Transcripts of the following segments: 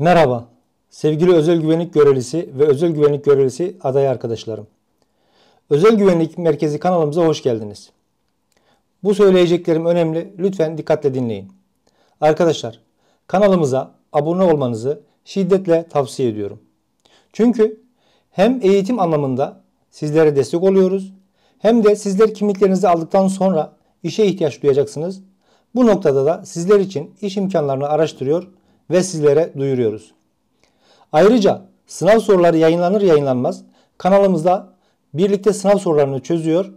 Merhaba, sevgili özel güvenlik görevlisi ve özel güvenlik görevlisi aday arkadaşlarım. Özel Güvenlik Merkezi kanalımıza hoş geldiniz. Bu söyleyeceklerim önemli, lütfen dikkatle dinleyin. Arkadaşlar, kanalımıza abone olmanızı şiddetle tavsiye ediyorum. Çünkü hem eğitim anlamında sizlere destek oluyoruz, hem de sizler kimliklerinizi aldıktan sonra işe ihtiyaç duyacaksınız. Bu noktada da sizler için iş imkanlarını araştırıyor ve sizlere duyuruyoruz. Ayrıca sınav soruları yayınlanır yayınlanmaz kanalımızda birlikte sınav sorularını çözüyor.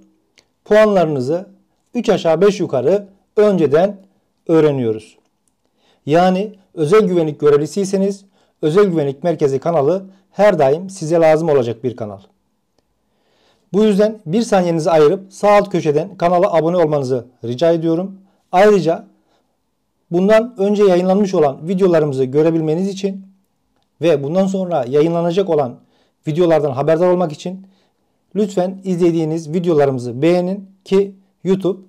Puanlarınızı 3 aşağı 5 yukarı önceden öğreniyoruz. Yani özel güvenlik görevlisiyseniz özel güvenlik merkezi kanalı her daim size lazım olacak bir kanal. Bu yüzden bir saniyenizi ayırıp sağ alt köşeden kanala abone olmanızı rica ediyorum. Ayrıca Bundan önce yayınlanmış olan videolarımızı görebilmeniz için ve bundan sonra yayınlanacak olan videolardan haberdar olmak için lütfen izlediğiniz videolarımızı beğenin ki YouTube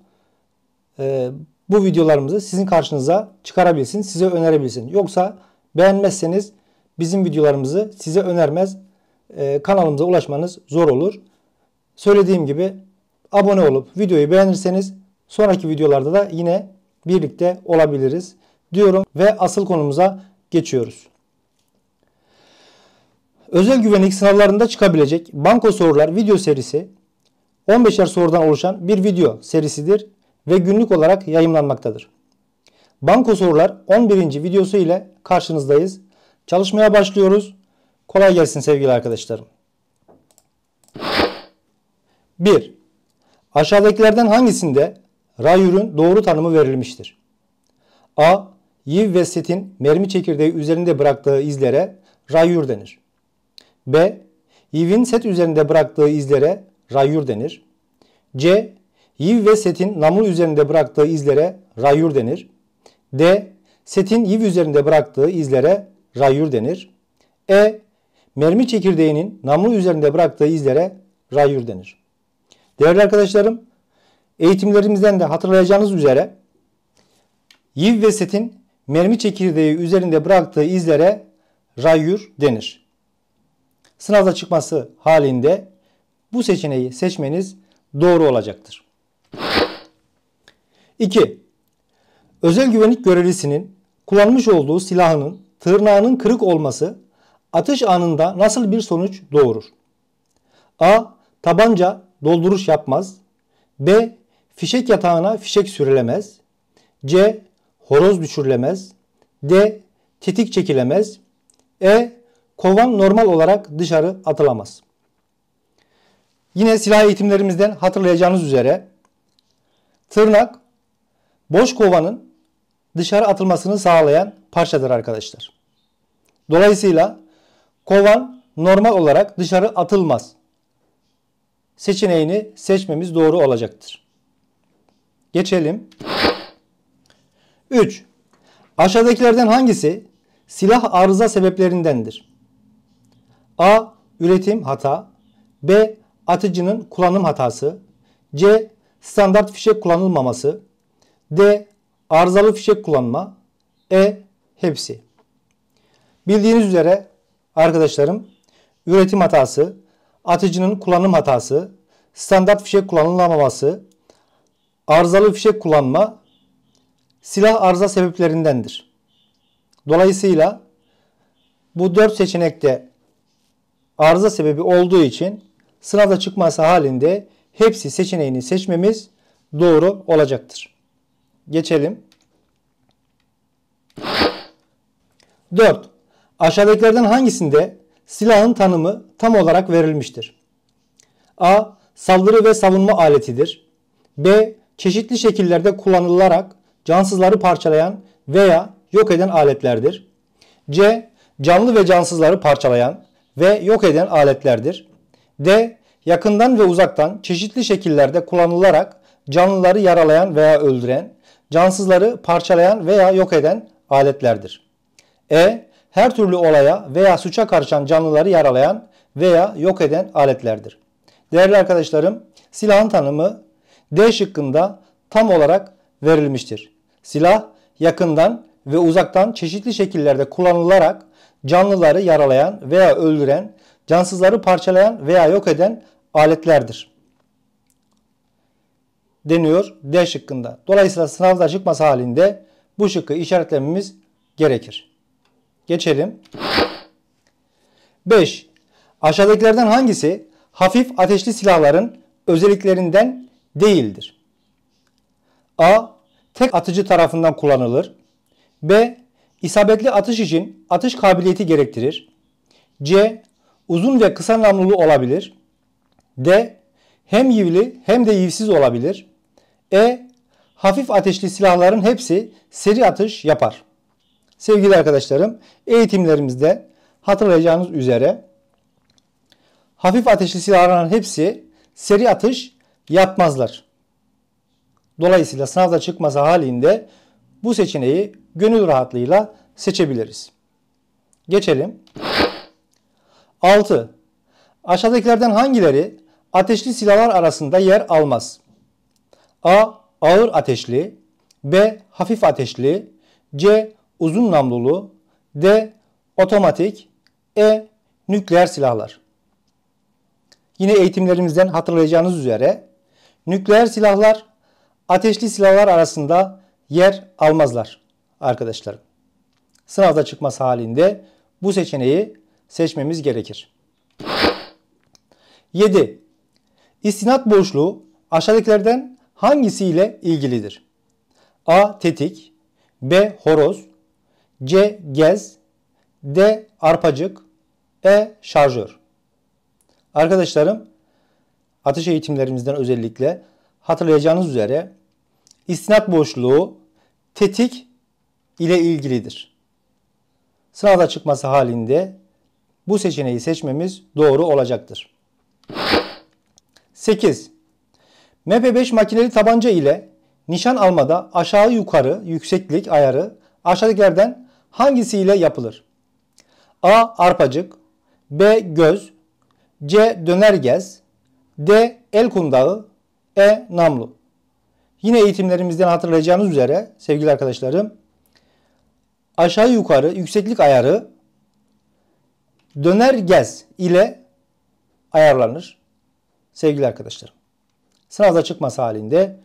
e, bu videolarımızı sizin karşınıza çıkarabilsin, size önerebilsin. Yoksa beğenmezseniz bizim videolarımızı size önermez, e, kanalımıza ulaşmanız zor olur. Söylediğim gibi abone olup videoyu beğenirseniz sonraki videolarda da yine birlikte olabiliriz diyorum ve asıl konumuza geçiyoruz. Özel güvenlik sınavlarında çıkabilecek banko sorular video serisi 15'er sorudan oluşan bir video serisidir ve günlük olarak yayınlanmaktadır. Banko sorular 11. videosu ile karşınızdayız. Çalışmaya başlıyoruz. Kolay gelsin sevgili arkadaşlarım. 1. Aşağıdakilerden hangisinde rayürün doğru tanımı verilmiştir. A. Yiv ve setin mermi çekirdeği üzerinde bıraktığı izlere rayür denir. B. Yiv'in set üzerinde bıraktığı izlere rayür denir. C. Yiv ve setin namlu üzerinde bıraktığı izlere rayür denir. D. Setin yiv üzerinde bıraktığı izlere rayür denir. E. Mermi çekirdeğinin namlu üzerinde bıraktığı izlere rayür denir. Değerli arkadaşlarım Eğitimlerimizden de hatırlayacağınız üzere Yiv ve Set'in mermi çekirdeği üzerinde bıraktığı izlere rayür denir. Sınavda çıkması halinde bu seçeneği seçmeniz doğru olacaktır. 2. Özel güvenlik görevlisinin kullanmış olduğu silahının tırnağının kırık olması atış anında nasıl bir sonuç doğurur? A. Tabanca dolduruş yapmaz. B. Fişek yatağına fişek sürülemez. C. Horoz düşürülemez. D. Tetik çekilemez. E. Kovan normal olarak dışarı atılamaz. Yine silah eğitimlerimizden hatırlayacağınız üzere tırnak boş kovanın dışarı atılmasını sağlayan parçadır arkadaşlar. Dolayısıyla kovan normal olarak dışarı atılmaz seçeneğini seçmemiz doğru olacaktır. Geçelim. 3. Aşağıdakilerden hangisi silah arıza sebeplerindendir? A. Üretim hata. B. Atıcının kullanım hatası. C. Standart fişek kullanılmaması. D. Arızalı fişek kullanma. E. Hepsi. Bildiğiniz üzere arkadaşlarım üretim hatası, atıcının kullanım hatası, standart fişek kullanılamaması, arızalı fişek kullanma silah arıza sebeplerindendir. Dolayısıyla bu dört seçenekte arıza sebebi olduğu için sınavda çıkması halinde hepsi seçeneğini seçmemiz doğru olacaktır. Geçelim. 4. Aşağıdakilerden hangisinde silahın tanımı tam olarak verilmiştir? A. Saldırı ve savunma aletidir. B çeşitli şekillerde kullanılarak cansızları parçalayan veya yok eden aletlerdir. C. Canlı ve cansızları parçalayan ve yok eden aletlerdir. D. Yakından ve uzaktan çeşitli şekillerde kullanılarak canlıları yaralayan veya öldüren, cansızları parçalayan veya yok eden aletlerdir. E. Her türlü olaya veya suça karışan canlıları yaralayan veya yok eden aletlerdir. Değerli arkadaşlarım, silahın tanımı D şıkkında tam olarak verilmiştir. Silah yakından ve uzaktan çeşitli şekillerde kullanılarak canlıları yaralayan veya öldüren, cansızları parçalayan veya yok eden aletlerdir. Deniyor D şıkkında. Dolayısıyla sınavda çıkması halinde bu şıkkı işaretlememiz gerekir. Geçelim. 5. Aşağıdakilerden hangisi hafif ateşli silahların özelliklerinden değildir. A. Tek atıcı tarafından kullanılır. B. İsabetli atış için atış kabiliyeti gerektirir. C. Uzun ve kısa namlulu olabilir. D. Hem yivli hem de yivsiz olabilir. E. Hafif ateşli silahların hepsi seri atış yapar. Sevgili arkadaşlarım, eğitimlerimizde hatırlayacağınız üzere hafif ateşli silahların hepsi seri atış yapmazlar. Dolayısıyla sınavda çıkması halinde bu seçeneği gönül rahatlığıyla seçebiliriz. Geçelim. 6. Aşağıdakilerden hangileri ateşli silahlar arasında yer almaz? A. Ağır ateşli B. Hafif ateşli C. Uzun namlulu D. Otomatik E. Nükleer silahlar. Yine eğitimlerimizden hatırlayacağınız üzere Nükleer silahlar ateşli silahlar arasında yer almazlar arkadaşlarım. Sınavda çıkması halinde bu seçeneği seçmemiz gerekir. 7. İstinat boşluğu aşağıdakilerden hangisiyle ilgilidir? A. Tetik B. Horoz C. Gez D. Arpacık E. Şarjör Arkadaşlarım atış eğitimlerimizden özellikle hatırlayacağınız üzere istinat boşluğu tetik ile ilgilidir. Sınavda çıkması halinde bu seçeneği seçmemiz doğru olacaktır. 8. MP5 makineli tabanca ile nişan almada aşağı yukarı yükseklik ayarı aşağıdakilerden hangisiyle yapılır? A. Arpacık B. Göz C. Dönergez D. El kundağı. E. Namlu. Yine eğitimlerimizden hatırlayacağınız üzere sevgili arkadaşlarım aşağı yukarı yükseklik ayarı döner gez ile ayarlanır sevgili arkadaşlarım. Sınavda çıkması halinde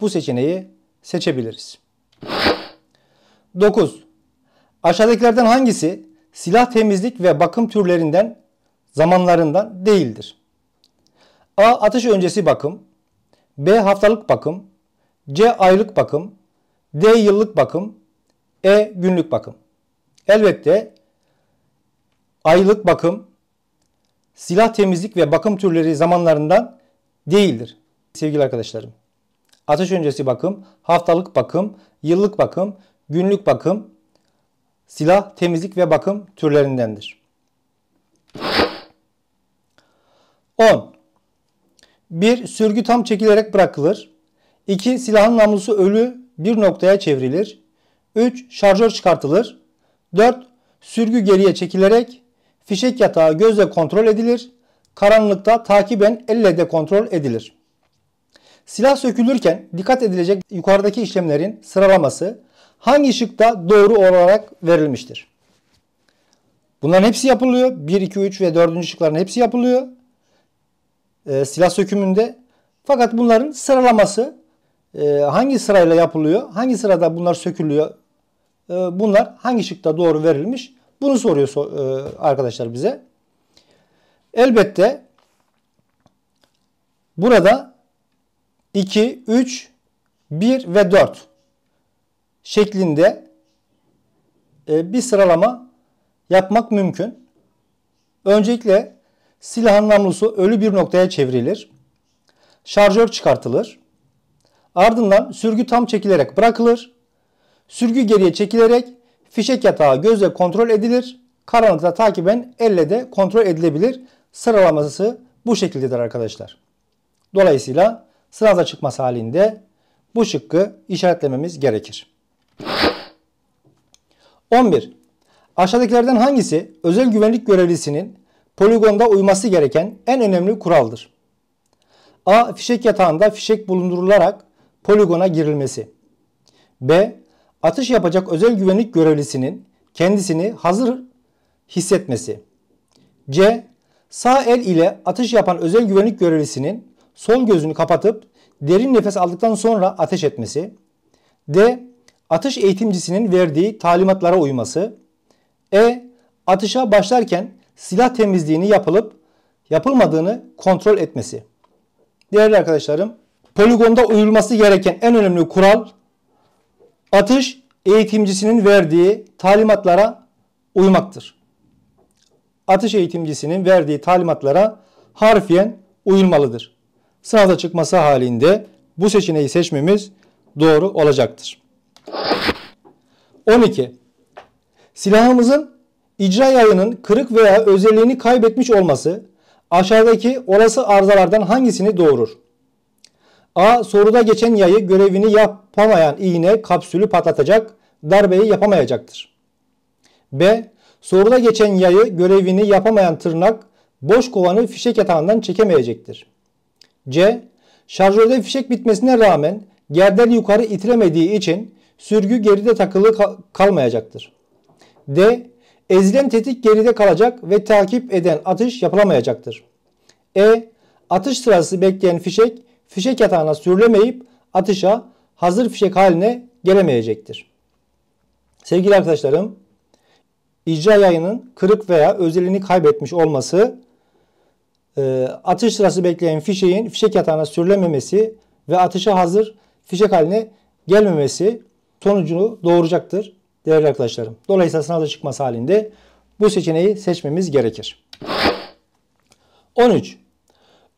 bu seçeneği seçebiliriz. 9. Aşağıdakilerden hangisi silah temizlik ve bakım türlerinden zamanlarından değildir? A. Atış öncesi bakım. B. Haftalık bakım. C. Aylık bakım. D. Yıllık bakım. E. Günlük bakım. Elbette aylık bakım silah temizlik ve bakım türleri zamanlarından değildir sevgili arkadaşlarım. Atış öncesi bakım, haftalık bakım, yıllık bakım, günlük bakım, silah temizlik ve bakım türlerindendir. 10. 1. Sürgü tam çekilerek bırakılır. 2. Silahın namlusu ölü bir noktaya çevrilir. 3. Şarjör çıkartılır. 4. Sürgü geriye çekilerek fişek yatağı gözle kontrol edilir. Karanlıkta takiben elle de kontrol edilir. Silah sökülürken dikkat edilecek yukarıdaki işlemlerin sıralaması hangi ışıkta doğru olarak verilmiştir? Bunların hepsi yapılıyor. 1, 2, 3 ve 4. şıkların hepsi yapılıyor e, silah sökümünde. Fakat bunların sıralaması e, hangi sırayla yapılıyor, hangi sırada bunlar sökülüyor, e, bunlar hangi şıkta doğru verilmiş bunu soruyor so e, arkadaşlar bize. Elbette burada 2, 3, 1 ve 4 şeklinde e, bir sıralama yapmak mümkün. Öncelikle Silahın namlusu ölü bir noktaya çevrilir. Şarjör çıkartılır. Ardından sürgü tam çekilerek bırakılır. Sürgü geriye çekilerek fişek yatağı gözle kontrol edilir. Karanlıkta takiben elle de kontrol edilebilir. Sıralaması bu şekildedir arkadaşlar. Dolayısıyla sıraza çıkması halinde bu şıkkı işaretlememiz gerekir. 11. Aşağıdakilerden hangisi özel güvenlik görevlisinin poligonda uyması gereken en önemli kuraldır. A. Fişek yatağında fişek bulundurularak poligona girilmesi. B. Atış yapacak özel güvenlik görevlisinin kendisini hazır hissetmesi. C. Sağ el ile atış yapan özel güvenlik görevlisinin sol gözünü kapatıp derin nefes aldıktan sonra ateş etmesi. D. Atış eğitimcisinin verdiği talimatlara uyması. E. Atışa başlarken silah temizliğini yapılıp yapılmadığını kontrol etmesi. Değerli arkadaşlarım, poligonda uyulması gereken en önemli kural atış eğitimcisinin verdiği talimatlara uymaktır. Atış eğitimcisinin verdiği talimatlara harfiyen uyulmalıdır. Sınavda çıkması halinde bu seçeneği seçmemiz doğru olacaktır. 12. Silahımızın İcra yayının kırık veya özelliğini kaybetmiş olması aşağıdaki olası arızalardan hangisini doğurur? A. Soruda geçen yayı görevini yapamayan iğne kapsülü patlatacak, darbeyi yapamayacaktır. B. Soruda geçen yayı görevini yapamayan tırnak boş kovanı fişek yatağından çekemeyecektir. C. Şarjörde fişek bitmesine rağmen gerdel yukarı itilemediği için sürgü geride takılı kal kalmayacaktır. D. Ezilen tetik geride kalacak ve takip eden atış yapılamayacaktır. E. Atış sırası bekleyen fişek, fişek yatağına sürülemeyip atışa hazır fişek haline gelemeyecektir. Sevgili arkadaşlarım, icra yayının kırık veya özelliğini kaybetmiş olması, e, atış sırası bekleyen fişeğin fişek yatağına sürülememesi ve atışa hazır fişek haline gelmemesi sonucunu doğuracaktır değerli arkadaşlarım. Dolayısıyla sınavda çıkması halinde bu seçeneği seçmemiz gerekir. 13.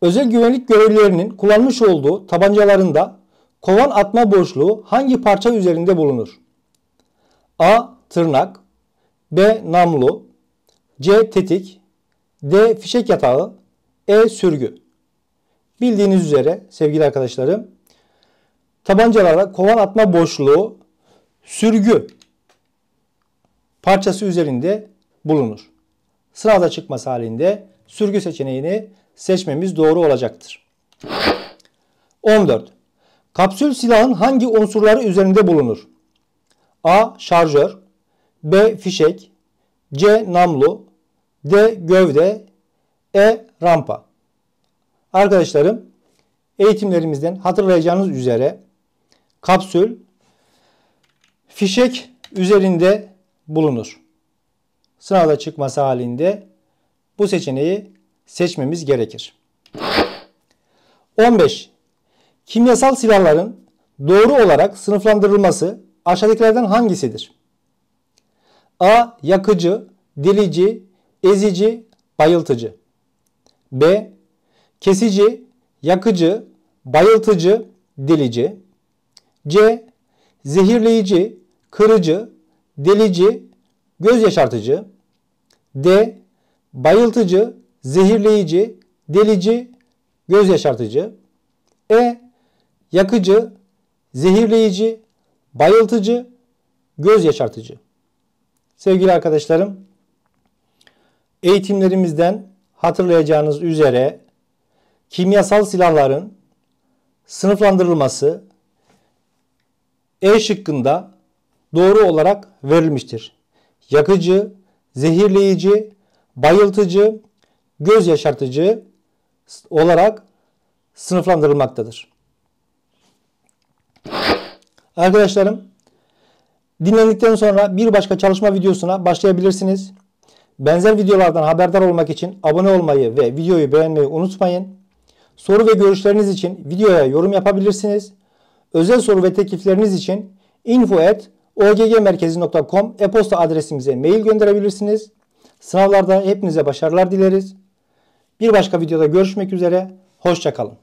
Özel güvenlik görevlilerinin kullanmış olduğu tabancalarında kovan atma boşluğu hangi parça üzerinde bulunur? A. Tırnak B. Namlu C. Tetik D. Fişek yatağı E. Sürgü Bildiğiniz üzere sevgili arkadaşlarım tabancalarda kovan atma boşluğu sürgü parçası üzerinde bulunur. Sırada çıkması halinde sürgü seçeneğini seçmemiz doğru olacaktır. 14. Kapsül silahın hangi unsurları üzerinde bulunur? A. Şarjör B. Fişek C. Namlu D. Gövde E. Rampa Arkadaşlarım eğitimlerimizden hatırlayacağınız üzere kapsül fişek üzerinde bulunur. Sınavda çıkması halinde bu seçeneği seçmemiz gerekir. 15. Kimyasal silahların doğru olarak sınıflandırılması aşağıdakilerden hangisidir? A. Yakıcı, delici, ezici, bayıltıcı. B. Kesici, yakıcı, bayıltıcı, delici. C. Zehirleyici, kırıcı, delici, göz yaşartıcı. D. Bayıltıcı, zehirleyici, delici, göz yaşartıcı. E. Yakıcı, zehirleyici, bayıltıcı, göz yaşartıcı. Sevgili arkadaşlarım, eğitimlerimizden hatırlayacağınız üzere kimyasal silahların sınıflandırılması E şıkkında doğru olarak verilmiştir. Yakıcı, zehirleyici, bayıltıcı, göz yaşartıcı olarak sınıflandırılmaktadır. Arkadaşlarım dinledikten sonra bir başka çalışma videosuna başlayabilirsiniz. Benzer videolardan haberdar olmak için abone olmayı ve videoyu beğenmeyi unutmayın. Soru ve görüşleriniz için videoya yorum yapabilirsiniz. Özel soru ve teklifleriniz için info@ oggmerkezi.com e-posta adresimize mail gönderebilirsiniz. Sınavlarda hepinize başarılar dileriz. Bir başka videoda görüşmek üzere. Hoşçakalın.